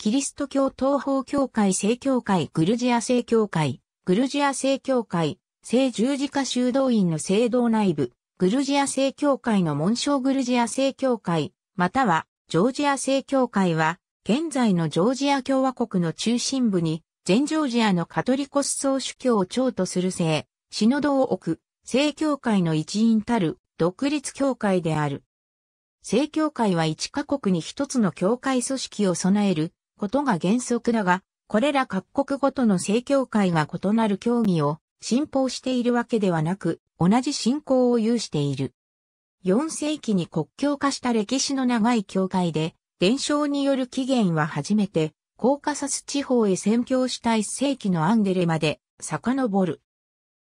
キリスト教東方教会聖教会グルジア聖教会、グルジア聖教会、聖十字架修道院の聖堂内部、グルジア聖教会の紋章グルジア聖教会、またはジョージア聖教会は、現在のジョージア共和国の中心部に、全ジョージアのカトリコス総主教を長とする聖、シノドを置く、聖教会の一員たる、独立教会である。聖教会は一カ国に一つの教会組織を備える、ことが原則だが、これら各国ごとの正教会が異なる教義を信奉しているわけではなく、同じ信仰を有している。4世紀に国境化した歴史の長い教会で、伝承による起源は初めて、コーカサス地方へ宣教した1世紀のアンデレまで遡る。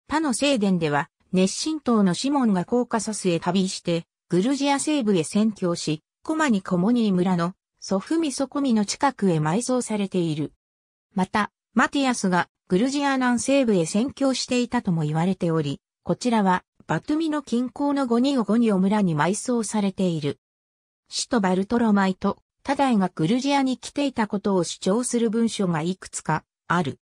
他の聖殿では、熱心党のシモンがコーカサスへ旅して、グルジア西部へ宣教し、コマニコモニー村の祖父ミソコミの近くへ埋葬されている。また、マティアスがグルジア南西部へ宣教していたとも言われており、こちらはバトミの近郊のゴニオゴニオ村に埋葬されている。首都バルトロマイと、タダイがグルジアに来ていたことを主張する文書がいくつかある。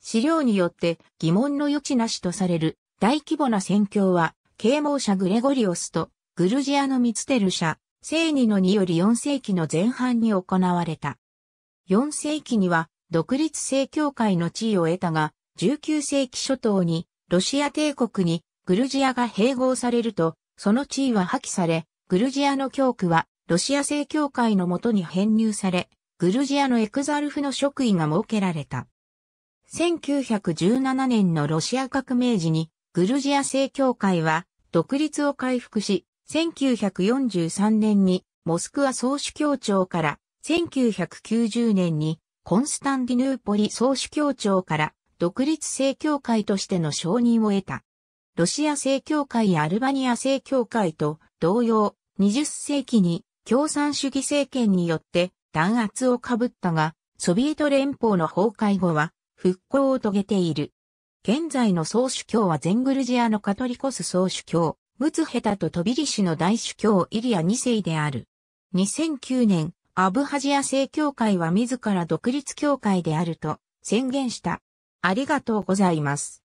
資料によって疑問の余地なしとされる大規模な宣教は、啓蒙者グレゴリオスとグルジアのミツテル社、聖二の二より4世紀の前半に行われた。4世紀には独立正教会の地位を得たが、19世紀初頭にロシア帝国にグルジアが併合されると、その地位は破棄され、グルジアの教区はロシア正教会のもとに編入され、グルジアのエクザルフの職位が設けられた。1917年のロシア革命時に、グルジア正教会は独立を回復し、1943年にモスクワ総主教庁から1990年にコンスタンディヌーポリ総主教庁から独立正教会としての承認を得た。ロシア正教会やアルバニア正教会と同様、20世紀に共産主義政権によって弾圧をかぶったが、ソビエト連邦の崩壊後は復興を遂げている。現在の総主教はゼングルジアのカトリコス総主教。ムツヘタとトビリシの大主教イリア2世である。2009年、アブハジア正教会は自ら独立教会であると宣言した。ありがとうございます。